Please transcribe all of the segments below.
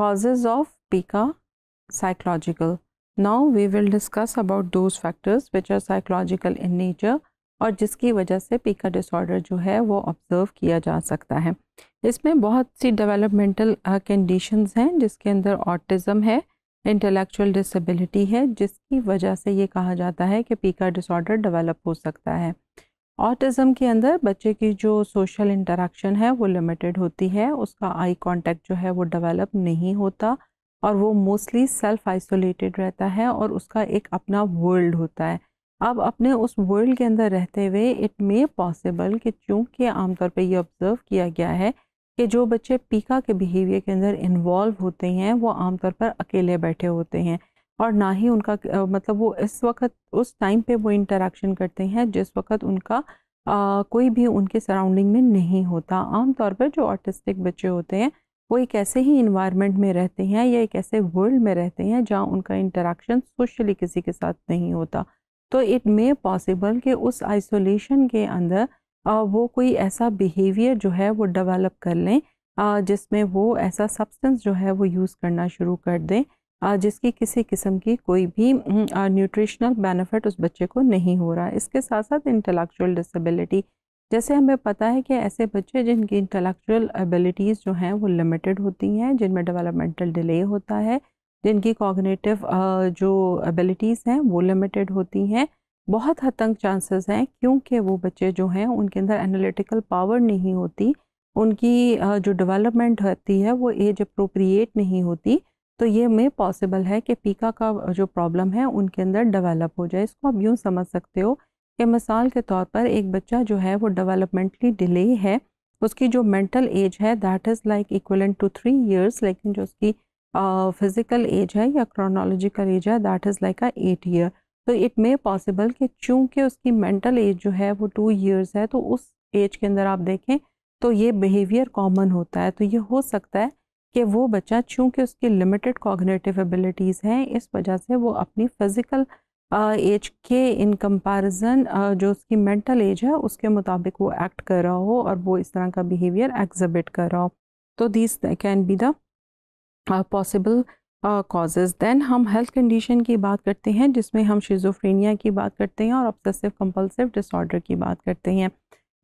causes of pica psychological now we will discuss about those factors which are psychological in nature और जिसकी वजह से पीका disorder जो है वो ऑब्ज़र्व किया जा सकता है इसमें बहुत सी डेवलपमेंटल कंडीशंस हैं जिसके अंदर ऑटिज़म है इंटेलेक्चुअल डिसेबिलिटी है जिसकी वजह से ये कहा जाता है कि पीका डिसऑर्डर डेवलप हो सकता है ऑटिज़म के अंदर बच्चे की जो सोशल इंटरेक्शन है वो लिमिटेड होती है उसका आई कांटेक्ट जो है वो डेवलप नहीं होता और वो मोस्टली सेल्फ आइसोलेटेड रहता है और उसका एक अपना वर्ल्ड होता है अब अपने उस वर्ल्ड के अंदर रहते हुए इट मे पॉसिबल कि चूँकि आमतौर पर यह ऑब्ज़र्व किया गया है कि जो बच्चे पीका के बिहेवियर के अंदर इन्वॉल्व होते हैं वो आमतौर पर अकेले बैठे होते हैं और ना ही उनका मतलब वो इस वक्त उस टाइम पे वो इंटरेक्शन करते हैं जिस वक्त उनका आ, कोई भी उनके सराउंडिंग में नहीं होता आम तौर पर जो ऑटिस्टिक बच्चे होते हैं वो एक ऐसे ही इन्वायरमेंट में रहते हैं या एक ऐसे वर्ल्ड में रहते हैं जहाँ उनका इंटरेक्शन सोशली किसी के साथ नहीं होता तो इट मे पॉसिबल कि उस आइसोलेशन के अंदर आ, वो कोई ऐसा बिहेवियर जो है वो डेवलप कर लें जिसमें वो ऐसा सब्सटेंस जो है वो यूज़ करना शुरू कर दें जिसकी किसी किस्म की कोई भी न्यूट्रिशनल बेनिफिट उस बच्चे को नहीं हो रहा है इसके साथ साथ इंटेलेक्चुअल डिसेबिलिटी जैसे हमें पता है कि ऐसे बच्चे जिनकी इंटेलेक्चुअल एबिलिटीज़ जो हैं वो लिमिटेड होती हैं जिनमें डेवलपमेंटल डिले होता है जिनकी कॉग्निटिव जो एबिलिटीज़ हैं वो लिमिटेड होती हैं बहुत हद तक चांसेस हैं क्योंकि वो बच्चे जो हैं उनके अंदर एनालिटिकल पावर नहीं होती उनकी जो डेवलपमेंट होती है वो एज अप्रोप्रिएट नहीं होती तो ये में पॉसिबल है कि पीका का जो प्रॉब्लम है उनके अंदर डेवलप हो जाए इसको आप यूँ समझ सकते हो कि मिसाल के तौर पर एक बच्चा जो है वो डेवलपमेंटली डिले है उसकी जो मेंटल एज है that is like equivalent to three years लेकिन जो उसकी फिज़िकल एज है या क्रोनोलॉजिकल एज है that is like a eight year तो इट मे पॉसिबल कि चूँकि उसकी मेंटल एज जो है वो टू ईयर्स है तो उस एज के अंदर आप देखें तो ये बिहेवियर कॉमन होता है तो ये हो सकता है कि वो बच्चा चूंकि उसकी लिमिटेड कॉग्नेटिव एबिलिटीज़ हैं इस वजह से वो अपनी फ़िज़िकल एज के इन कंपैरिजन जो उसकी मेंटल एज है उसके मुताबिक वो एक्ट कर रहा हो और वो इस तरह का बिहेवियर एग्जिबिट कर रहा हो तो this can be the possible causes then हम हेल्थ कंडीशन की बात करते हैं जिसमें हम शिजोफ्रेनिया की बात करते हैं और ऑब्सेसिव कंपल्सिव डिसऑर्डर की बात करते हैं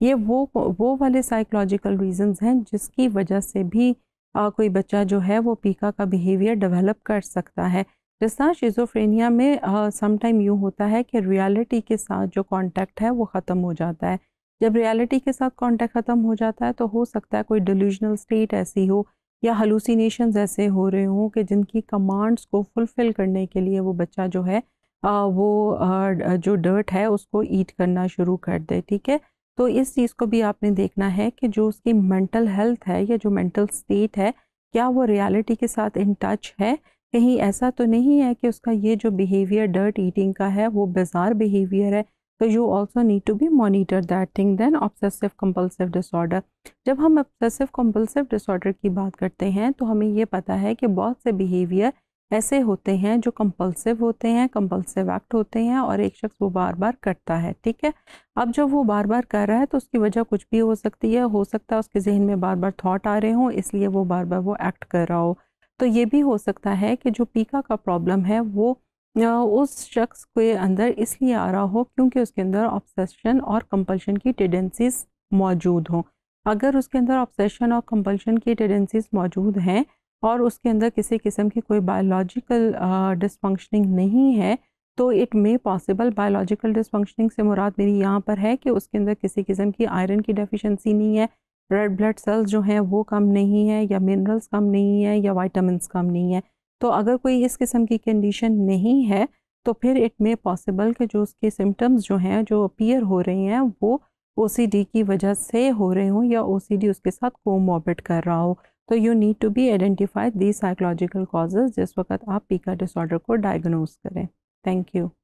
ये वो वो वाले साइकोलॉजिकल रीजंस हैं जिसकी वजह से भी आ, कोई बच्चा जो है वो पीका का बिहेवियर डेवलप कर सकता है जिस तरह शिजोफ्रेनिया में समटाइम यूँ होता है कि रियलिटी के साथ जो कांटेक्ट है वो ख़त्म हो जाता है जब रियलिटी के साथ कांटेक्ट ख़त्म हो जाता है तो हो सकता है कोई डिल्यूजनल स्टेट ऐसी हो या हलूसिनेशंस ऐसे हो रहे हों कि जिनकी कमांड्स को फुलफ़िल करने के लिए वो बच्चा जो है आ, वो आ, जो डर्ट है उसको ईट करना शुरू कर दे ठीक है तो इस चीज़ को भी आपने देखना है कि जो उसकी मेंटल हेल्थ है या जो मेंटल स्टेट है क्या वो रियलिटी के साथ इन टच है कहीं ऐसा तो नहीं है कि उसका ये जो बिहेवियर डर्ट ईटिंग का है वो बेजार बिहेवियर है तो you also need to be monitor that thing then obsessive compulsive disorder जब हम ऑब्सेसिव कम्पल्सिव डिसऑर्डर की बात करते हैं तो हमें ये पता है कि बहुत से बिहेवियर ऐसे होते हैं जो कंपल्सिव होते हैं कंपल्सिव एक्ट होते हैं और एक शख्स वो बार बार करता है ठीक है अब जब वो बार बार कर रहा है तो उसकी वजह कुछ भी हो सकती है हो सकता है उसके जहन में बार बार थॉट आ रहे हों इसलिए वो बार बार वो एक्ट कर रहा हो तो ये भी हो सकता है कि जो पीका का प्रॉब्लम है वो उस शख्स के अंदर इसलिए आ रहा हो क्योंकि उसके अंदर ऑब्सेशन और कंपल्शन की टेंडेंसीज मौजूद हों अगर उसके अंदर ऑब्सेशन और कंपल्शन की टेंडेंसीज मौजूद हैं और उसके अंदर किसी किस्म की कोई बायोलॉजिकल डिसफंक्शनिंग नहीं है तो it may possible biological dysfunctioning से मुराद मेरी यहाँ पर है कि उसके अंदर किसी किस्म की आयरन की डेफिशिएंसी नहीं है रेड ब्लड सेल्स जो हैं वो कम नहीं है या मिनरल्स कम नहीं है या वाइटामिन कम नहीं है तो अगर कोई इस किस्म की कंडीशन नहीं है तो फिर इट मे पॉसिबल कि जो उसके सिम्टम्स जो हैं जो अपीयर हो रहे हैं वो ओ की वजह से हो रहे हों या ओ उसके साथ कोमोबिट कर रहा हो तो you need to be identify the psychological causes जिस वक्त आप पीका डिसऑर्डर को डायग्नोज करें थैंक यू